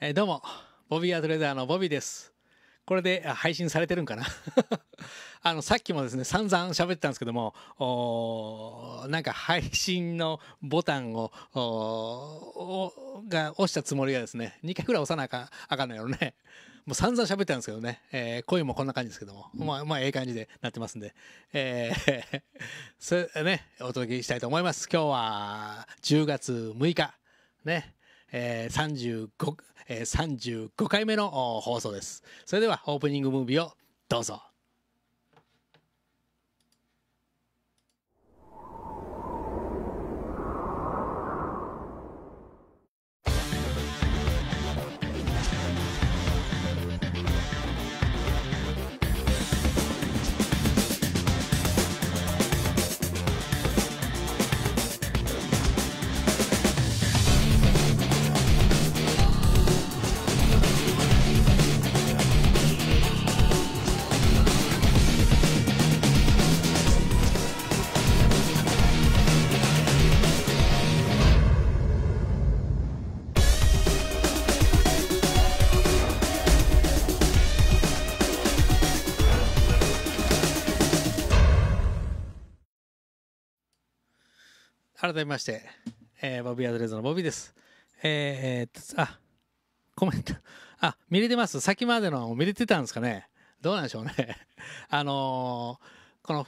えー、どうも、ボビーアトレーダーのボビーです。これで配信されてるんかな あの、さっきもですね、散々喋ってたんですけども、なんか配信のボタンを、が押したつもりがですね、2回くらい押さなあかあかんのやろね。もう散々喋ってたんですけどね、えー、声もこんな感じですけども、うん、まあ、まあ、ええ感じでなってますんで、えー、それね、お届けしたいと思います。今日は10月6日、ね、え 35, え35回目の放送です。それではオープニングムービーをどうぞ。改めまして、えー、ボビー・アドレーズのボビーです。えー、えー、あ、コメント。あ、見れてます。先までの見れてたんですかね。どうなんでしょうね。あのー、この、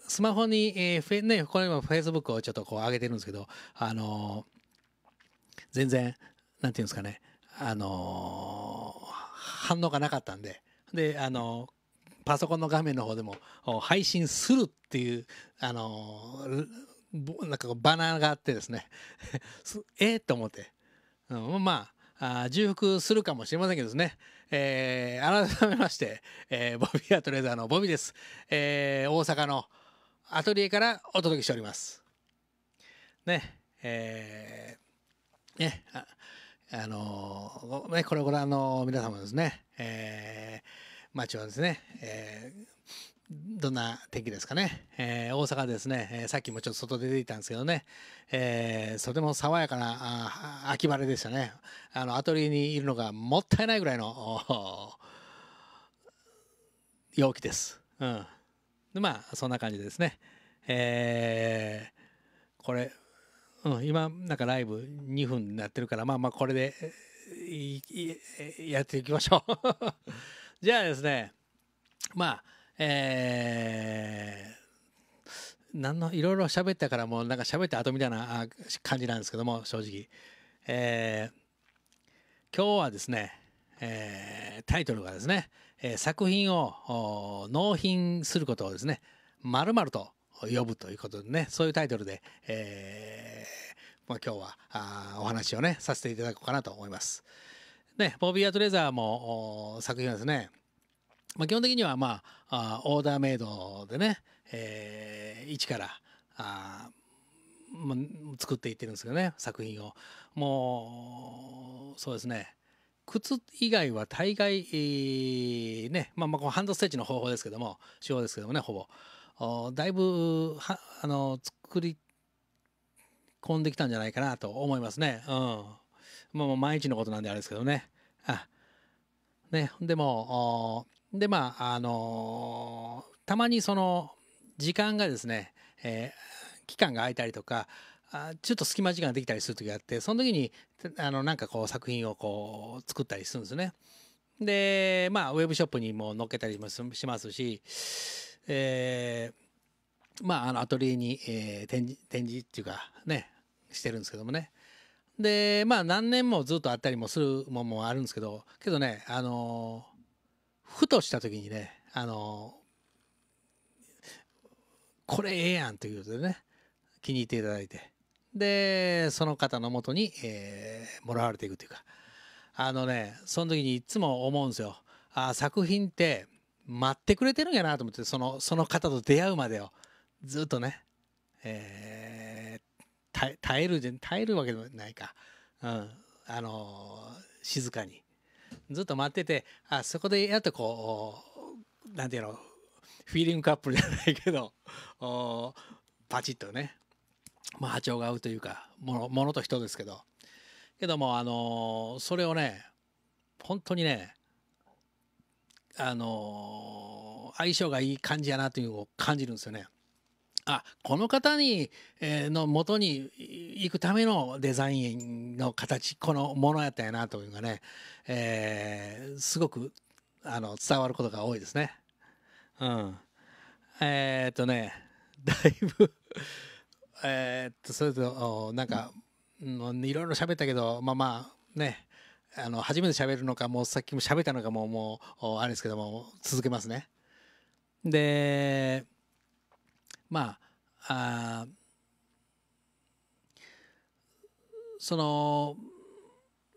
スマホに、えー、ね、これ今フェイスブックをちょっとこう上げてるんですけど、あのー、全然、なんていうんですかね、あのー、反応がなかったんで、で、あのパソコンの画面の方でも配信するっていう、あのなんかバナーがあってですね ええと思って、うん、まああ重複するかもしれませんけどですね、えー、改めまして、えー、ボビーアトレーザーのボビです、えー、大阪のアトリエからお届けしておりますねえー、ねああのー、ねこれご覧の皆様ですね、えー、町はですね、えー、どんな天気ですかね、えー、大阪ですね、えー、さっきもちょっと外出ていたんですけどね、えー、とても爽やかな秋晴れでしたねあのアトリエにいるのがもったいないぐらいの陽気です、うん、でまあそんな感じですね、えー、これ、うん、今なんかライブ2分になってるからまあまあこれでやっていきましょう じゃあですねまあえー、何のいろいろ喋ったからもうなんか喋った後みたいな感じなんですけども正直、えー、今日はですね、えー、タイトルがですね、え作品を納品することをですねまるまると呼ぶということでねそういうタイトルで、えまあ、今日はあお話をねさせていただこうかなと思います。ね、ボビー・アトレザーも作品はですねまあ、基本的には、まあ、あオーダーメイドでね、えー、一からあ、まあ、作っていってるんですけどね作品をもうそうですね靴以外は大概、えー、ね、まあ、まあこのハンドステッチの方法ですけども手法ですけどもねほぼおだいぶはあの作り込んできたんじゃないかなと思いますね。うん。まあ、毎日のことなんであれですけどね。あね、でも、でまああのー、たまにその時間がですね、えー、期間が空いたりとかあちょっと隙間時間ができたりする時があってその時にあのなんかこう作品をこう作ったりするんですね。でまあウェブショップにも載っけたりもしますし、えー、まああのアトリエに、えー、展示展示っていうかねしてるんですけどもね。でまあ何年もずっとあったりもするもんもあるんですけどけどねあのーふとした時にねあのこれええやんということでね気に入っていただいてでその方のもとに、えー、もらわれていくというかあのねその時にいつも思うんですよあ作品って待ってくれてるんやなと思ってそのその方と出会うまでをずっとね、えー、耐える耐えるわけでもないか、うん、あの静かにずっと待っててあそこでやっとこう何て言うのフィーリングカップルじゃないけどパチッとね、まあ、波長が合うというかものと人ですけどけどもあのー、それをね本当にねあのー、相性がいい感じやなというのを感じるんですよね。あこの方に、えー、の元に行くためのデザインの形このものやったやなというかね、えー、すごくあの伝わることが多いですね。うん、えー、っとね だいぶえっとそれとなんか、うん、いろいろ喋ったけどまあまあねあの初めて喋るのかもうさっきも喋ったのかももうあれですけども続けますね。でまあその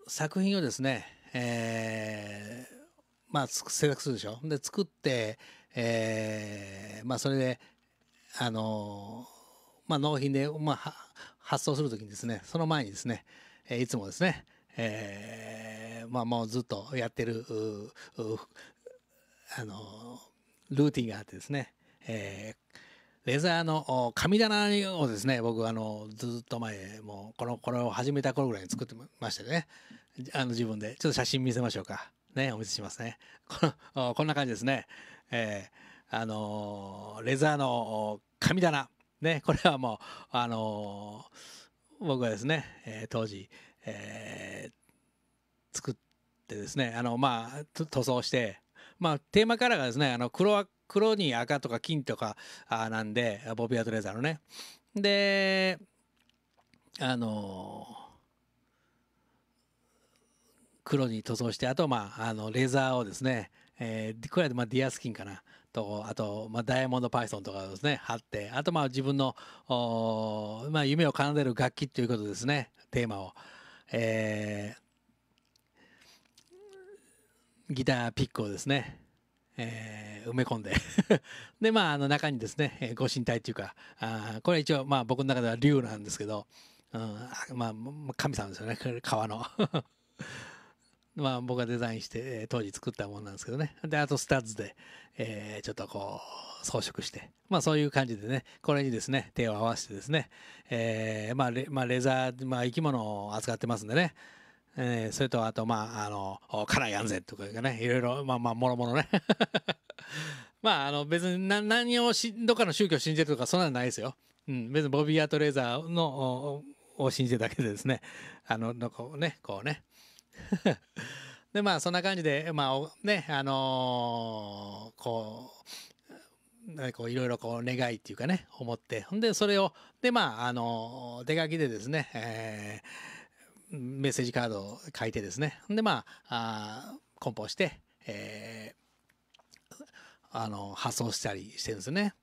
作品をですね、えー、まあ制作するでしょで作って、えー、まあそれであのまあ納品で、まあ、発送する時にですねその前にですねいつもですね、えー、まあもうずっとやってるあのルーティンがあってですね、えーレザーの神棚をですね僕あのずっと前もうこのこれを始めた頃ぐらいに作ってましてねあの自分でちょっと写真見せましょうかねお見せしますねこの こんな感じですね、えー、あのレザーの神棚ねこれはもうあの僕はですね、えー、当時、えー、作ってですねあのまあ塗装してまあテーマカラーがですねあの黒黒に赤とか金とかあなんでボビア・トレーザーのねであの黒に塗装してあとまああのレザーをですね、えー、これはまあディアスキンかなとあと、まあ、ダイヤモンドパイソンとかですね貼ってあとまあ自分のまあ、夢を奏でる楽器ということですねテーマを、えー、ギターピックをですねえー、埋め込んで でまああの中にですねご神体っていうかあこれは一応まあ僕の中では竜なんですけど、うん、まあ神様ですよね川の まあ僕がデザインして、えー、当時作ったものなんですけどねであとスタッズで、えー、ちょっとこう装飾してまあそういう感じでねこれにですね手を合わせてですね、えーまあレ、レまあレザー、まあ、生き物を扱ってますんでねえー、それとあとまああの家内安全とかねいろいろまあまあもろもろね まああの別に何をしどっかの宗教を信じてるとかそんなのないですよ、うん、別にボビー・アート・レーザーのを信じるだけでですねあののこうねこうね でまあそんな感じでまあねあのー、こうこういろいろこう願いっていうかね思ってほんでそれをでまああの手書きでですね、えーメッセージカードを書いてですねでまあ梱包して、えー、あの発送したりしてるんですね。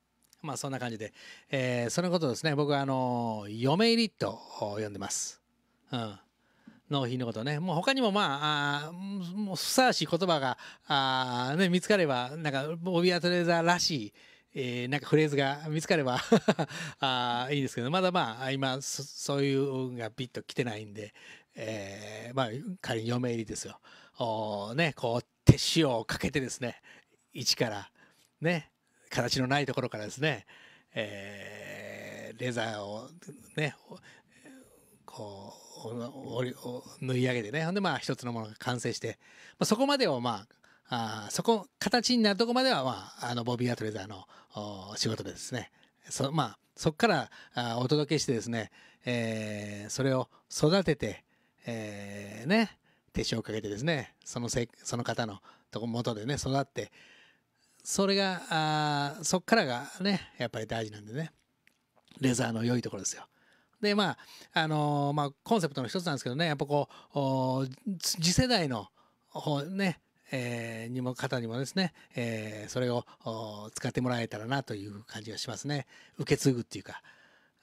まあそんな感じで、えー、そのことですね僕はあの嫁入りと呼んでます。うん納品のことね。もう他にもまあ、あもうふさわしい言葉が、あね、見つかれば、なんか、おビアトレーザーらしい、えー、なんかフレーズが見つかれば あいいんですけど、まだまあ、今そ、そういうがピッと来てないんで、えー、まあ仮に嫁入りですよお、ね、こう手塩をかけてですね一からね形のないところからですね、えー、レザーをねこうおり縫い上げてねほんでまあ一つのものが完成して、まあ、そこまでをまああそこ形になるとこまでは、まあ、あのボビー・アートレザーの仕事でですねそ,、まあ、そこからあお届けしてですね、えー、それを育てて、えー、ね、手塩をかけてですね、そのせその方のとこ元でね、育って、それが、あそっからがね、やっぱり大事なんでね、レザーの良いところですよ。で、まあ、あのー、まあ、コンセプトの一つなんですけどね、やっぱこう、次世代の、ね、えー、にも方にもですね、えー、それを使ってもらえたらなという感じがしますね受け継ぐっていうか、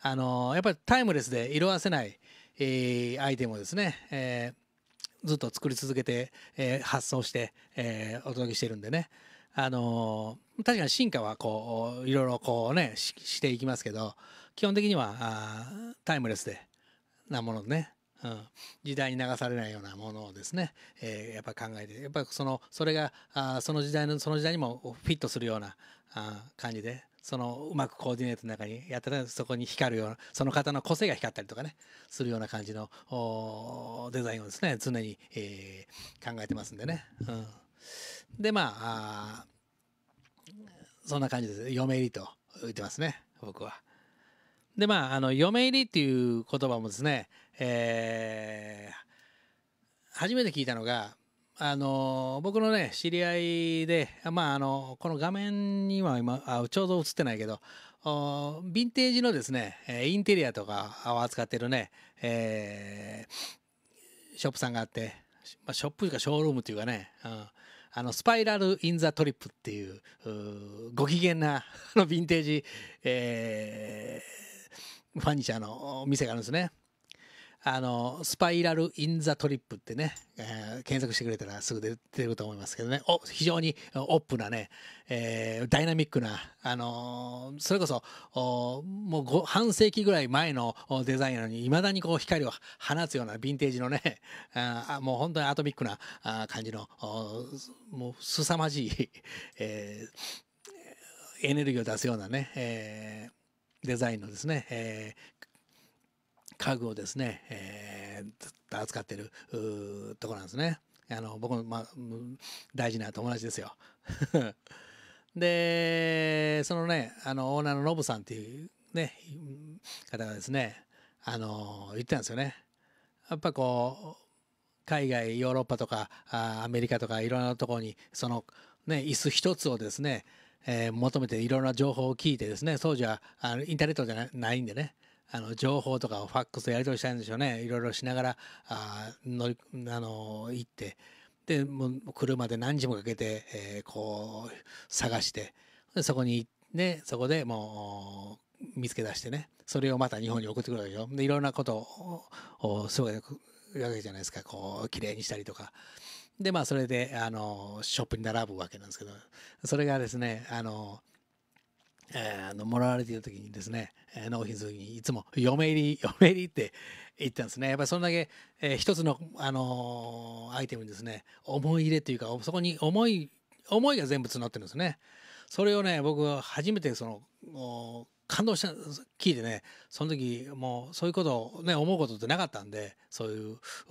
あのー、やっぱりタイムレスで色褪せない、えアイテムをですね、えずっと作り続けて、え発想して、えお届けしてるんでね、あの確かに進化はこういろいろこうねしていきますけど基本的にはタイムレスでなものね、うん、時代に流されないようなものをですね、えー、やっぱ考えてやっぱそのそれがあその時代のその時代にもフィットするようなあ感じでそのうまくコーディネートの中にやったらそこに光るようなその方の個性が光ったりとかねするような感じのデザインをですね常に、えー、考えてますんでね。うん、でまあそんな感じです嫁入りと言ってますね僕は。でまああの嫁入りっていう言葉もですね、えー、初めて聞いたのがあの僕のね知り合いで、まあ、あのこの画面には今あちょうど映ってないけどヴィンテージのですねインテリアとかを扱ってるね、えー、ショップさんがあって、まあ、ショップというかショールームというかね、うん、あのスパイラル・イン・ザ・トリップっていうご機嫌なのヴィンテージ、えー、ファニチャーのお店があるんですね。あの、スパイラル・イン・ザ・トリップってね、えー、検索してくれたらすぐ出てると思いますけどね、お非常にオップなね、えー、ダイナミックな、あのー、それこそ、もう半世紀ぐらい前のデザインなのに、いまだにこう光を放つようなヴィンテージのね、あもう本当にアトミックなあ感じの、もう凄まじい えー、エネルギーを出すようなね、えーデザインのですね、えー、家具をですね、えー、ずっと扱ってるところなんですね。あの僕の、まあ、大事な友達ですよ。でそのねあのオーナーのノブさんっていうね方がですねあの言ってたんですよね。やっぱこう海外ヨーロッパとかあアメリカとかいろんなところにそのね椅子一つをですね、えー、求めていろんな情報を聞いてですね当時はあのインターネットじゃないないんでねあの情報とかファックスやり取りしたいんでしょうねいろいろしながらあ乗りあの行ってでもう車で何時もかけて、えー、こう探してそこにねそこでもう見つけ出してねそれをまた日本に送ってくるわけでしょでいろんなことをすごいわけじゃないですかこう綺麗にしたりとか。でまあそれであのショップに並ぶわけなんですけどそれがですねあのえー、あのもらわれている時にですね、えー、納品する時にいつも「嫁入り 嫁入り」って言ったんですねやっぱりそれだけ、えー、一つの、あのー、アイテムにですね思い入れというかそこに思い思いが全部募ってるんですねそれをね僕は初めてその感動した聞いてねその時もうそういうことをね思うことってなかったんでそう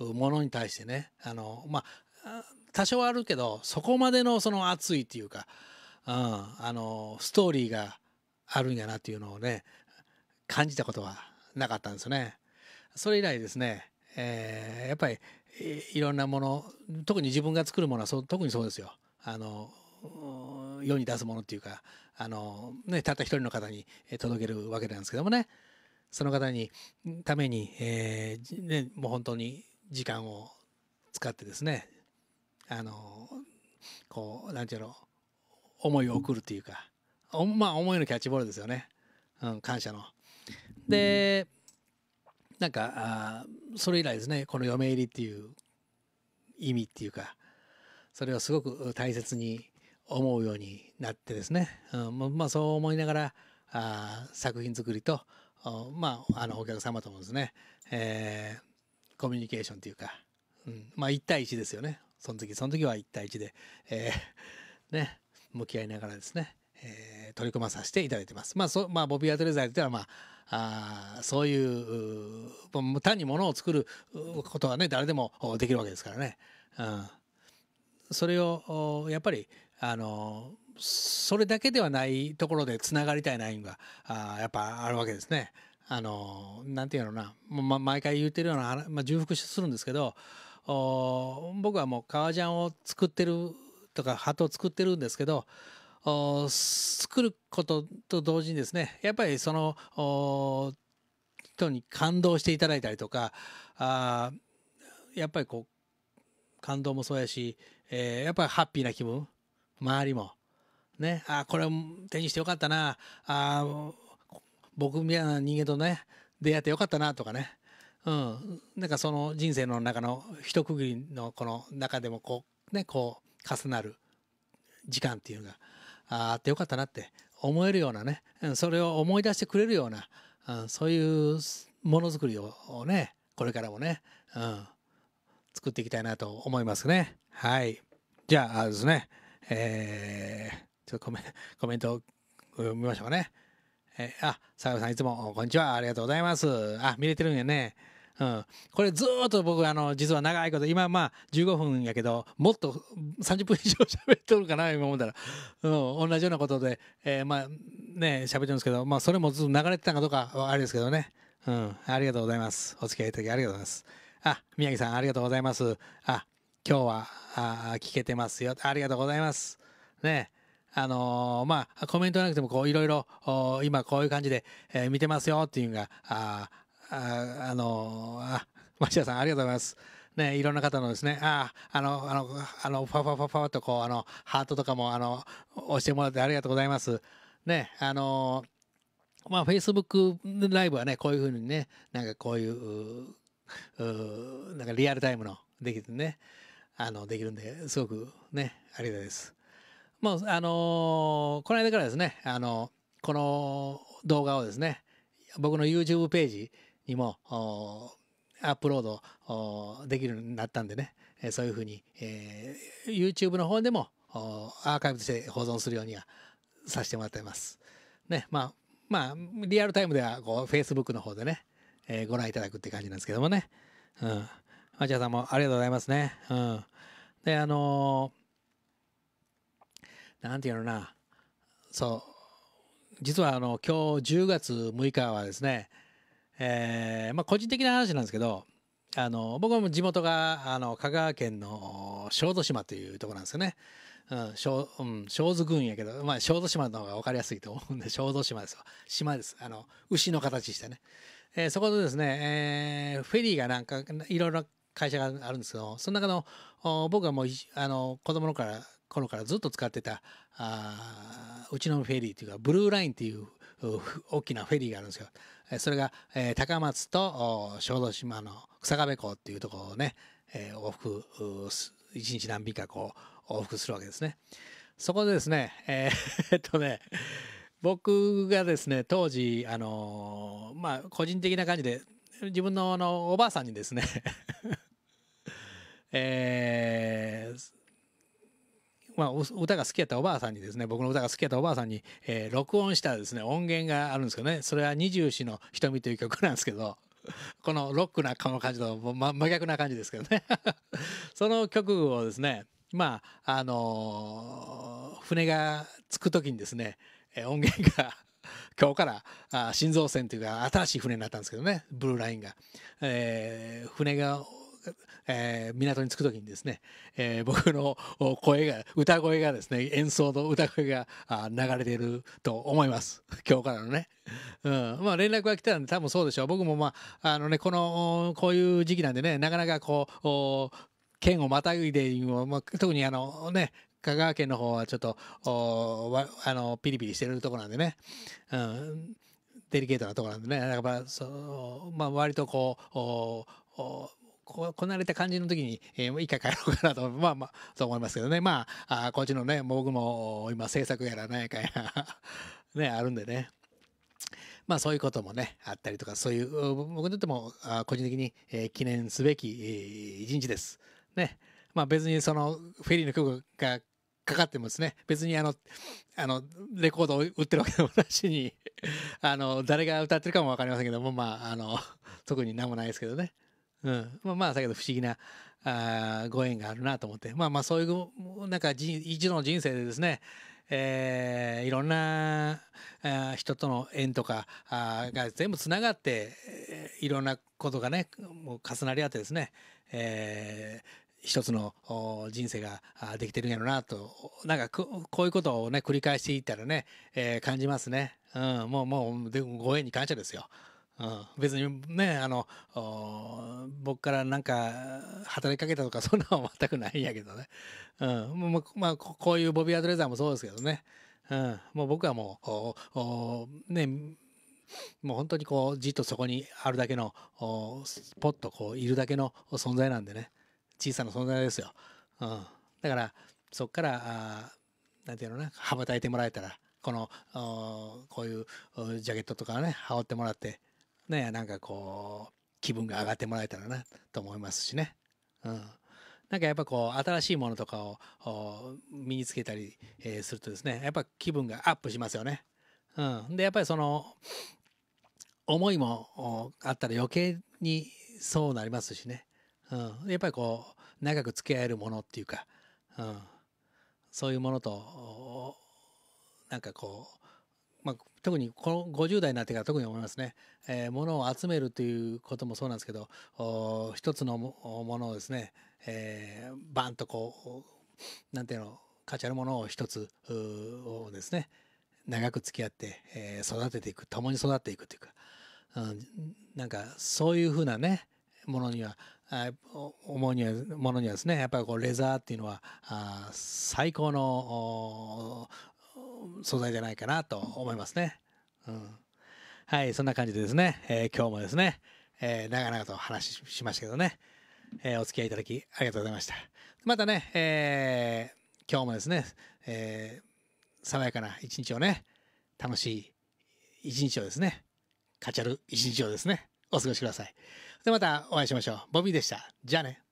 いうものに対してねあのまあ多少はあるけどそこまでのその熱いっていうか、うん、あのストーリーがあるんやなっていうのをね感じたことはなかったんですね。それ以来ですね、えー、やっぱりいろんなもの特に自分が作るものはそ特にそうですよ。あの世に出すものっていうかあの、ね、たった一人の方に届けるわけなんですけどもねその方にために、えー、ね、もう本当に時間を使ってですねあのこう何て言うの思いを送るというかまあ思いのキャッチボールですよね、うん、感謝の。でなんかあそれ以来ですねこの嫁入りっていう意味っていうかそれをすごく大切に思うようになってですね、うん、まあそう思いながらあ作品作りとまああのお客様ともですね、えー、コミュニケーションというか、うん、まあ1対1ですよねその時その時は1対1で、えー、ね向き合いながらですね、えー取り組まさせていただいてます。まあそまあ、ボビアトレザイというのは、まああそういうう単にものを作ることはね誰でもできるわけですからね、うん、それをやっぱりあのそれだけではないところでつながりたいラインがあやっぱあるわけですね。あのなんていうのな、ま、毎回言ってるような、まあ、重複するんですけど僕はもう革ジャンを作ってるとか鳩を作ってるんですけど作ることと同時にですねやっぱりその人に感動していただいたりとかあやっぱりこう感動もそうやし、えー、やっぱりハッピーな気分周りもねあこれ手にしてよかったなあ僕みたいな人間とね出会ってよかったなとかねうん、なんかその人生の中の一区切りのこの中でもこうねこう重なる時間っていうのがあってよかったなって思えるようなねそれを思い出してくれるような、うん、そういうものづくりをねこれからもね、うん、作っていきたいなと思いますねはいじゃあですねえー、ちょっとコメコメント読みましょうかねえー、あ、佐よさんいつもこんにちはありがとうございますあ見れてるんやねうん、これずっと僕あの実は長いこと今まあ15分やけどもっと30分以上喋っとるかな今思ったら、うん、同じようなことで、えー、まあね喋ってるんですけど、まあ、それもずっと流れてたかどうかはあれですけどね、うん、ありがとうございますお付き合いいただきありがとうございますあ宮城さんありがとうございますあ今日はあ聞けてますよありがとうございますねあのー、まあコメントなくてもこういろいろ今こういう感じで、えー、見てますよっていうのがあああのあ町田さんありがとうございます。ね、いろんな方のですね、ああ、の、あの、あの、ファファファファとこう、あの、ハートとかも、あの、押してもらってありがとうございます。ね、あの、まあ、フェイスブックライブはね、こういうふうにね、なんかこういう、うなんかリアルタイムのできてね、あの、できるんで、すごくね、ありがたいです。もう、あのこの間からですね、あの、この動画をですね、僕の YouTube ページ、にもアップロードできるようになったんでね、えそういうふうに、えー、YouTube の方でもアーカイブとして保存するようにはさせてもらってます。ね、まあ、まあ、リアルタイムではこう Facebook の方でね、えー、ご覧いただくって感じなんですけどもね。うん。町田さんもありがとうございますね。うん。で、あのー、なんていうのな、そう、実はあの、今日10月6日はですね、えー、まあ個人的な話なんですけど、あの、僕も地元が、あの、香川県の小豆島というとこなんですよね。うん、小、うん、小豆郡やけど、まあ、小豆島の方が分かりやすいと思うんで、小豆島ですよ。島です。あの、牛の形してね。えー、そこでですね、えー、フェリーがなんか、いろいろ会社があるんですけど、その中の、お僕がもう、あの、子供のから、頃からずっと使ってた、あうちのフェリーというか、ブルーラインっていう、大きなフェリーがあるんですよ。それが、えー、高松と小豆島の日下部港っていうところをね、えー、往復一日何日かこう往復するわけですね。そこでですね、えー、っとね僕がですね当時あのまあ個人的な感じで自分のあのおばあさんにですね えー、まあ、歌が好きやったおばあさんにですね僕の歌が好きやったおばあさんに、えー、録音したですね音源があるんですけどねそれは二十四の瞳という曲なんですけど このロックなこの感じと、ま、真逆な感じですけどね その曲をですねまああのー、船が着く時にですね音源が 今日からあ新造船というか新しい船になったんですけどねブルーラインが、えー、船がえー、港に着く時にですね、えー、僕の声が歌声がですね演奏の歌声があ流れていると思います 今日からのね、うん、まあ連絡が来たんで多分そうでしょう僕もまああのねこのこういう時期なんでねなかなかこう県をまたいでも、まあ、特にあのね香川県の方はちょっとおあのピリピリしてるとこなんでね、うん、デリケートなところなんでねだから、まあ、そまあ割とこうおおここなれた感じの時に、えー、一回帰ろうかなと、まあまあ、そう思いますけどね。まあ、あこっちのね、僕も今制作やらなやかや ね、あるんでね。まあそういうこともね、あったりとか、そういう、僕にとっても個人的に、えー、記念すべき、えー、一日です。ね。まあ別にそのフェリーの曲がかかってもですね、別にあの、あの、レコードを売ってるわけでもなしに あの、誰が歌ってるかもわかりませんけども、まあ、あの、特に何もないですけどね。うん、まあまあだけど不思議なあご縁があるなと思ってまあまあそういうなんかじ一度の人生でですねえー、いろんなあ人との縁とかあが全部つながって、えいろんなことがねもう重なり合ってですね、えー、一つの人生ができてるんやろなとなんかこういうことをね繰り返していったらね、えー、感じますね、うん、もうもうご縁に感謝ですよ。うん、別にねあの僕からなんか働きかけたとか そんなのは全くないんやけどね、うん、まあこういうボビー・アドレザーもそうですけどね、うん、もう僕はもうねもう本当にこうじっとそこにあるだけのポッとこういるだけの存在なんでね小さな存在ですよ、うん、だからそこからあなんていうのな羽ばたいてもらえたらこのこういうジャケットとかね羽織ってもらってね、なんかこう、気分が上がってもらえたらなと思いますしね。うん。なんかやっぱこう、新しいものとかを身につけたり、えー、するとですね、やっぱ気分がアップしますよね。うん。で、やっぱりその、思いもあったら余計にそうなりますしね。うん。やっぱりこう、長く付き合えるものっていうか、うん。そういうものと、なんかこう、特にこの50代になってから特に思いますね、えー、物を集めるということもそうなんですけど一つのものをですね、えー、バンとこうなんていうの価値あるものを一つをですね長く付き合って、えー、育てていく共に育っていくというか、うん、なんかそういうふうなねものには思うにはものにはですねやっぱりこうレザーっていうのは最高の素材じゃないかなと思いますね。うん、はいそんな感じでですね、えー、今日もですね、えー、長々と話しましたけどね、えー、お付き合いいただきありがとうございました。またね、えー、今日もですね、え爽やかな一日をね楽しい一日をですねカチャル一日をですねお過ごしください。でまたお会いしましょう。ボビーでした。じゃあね。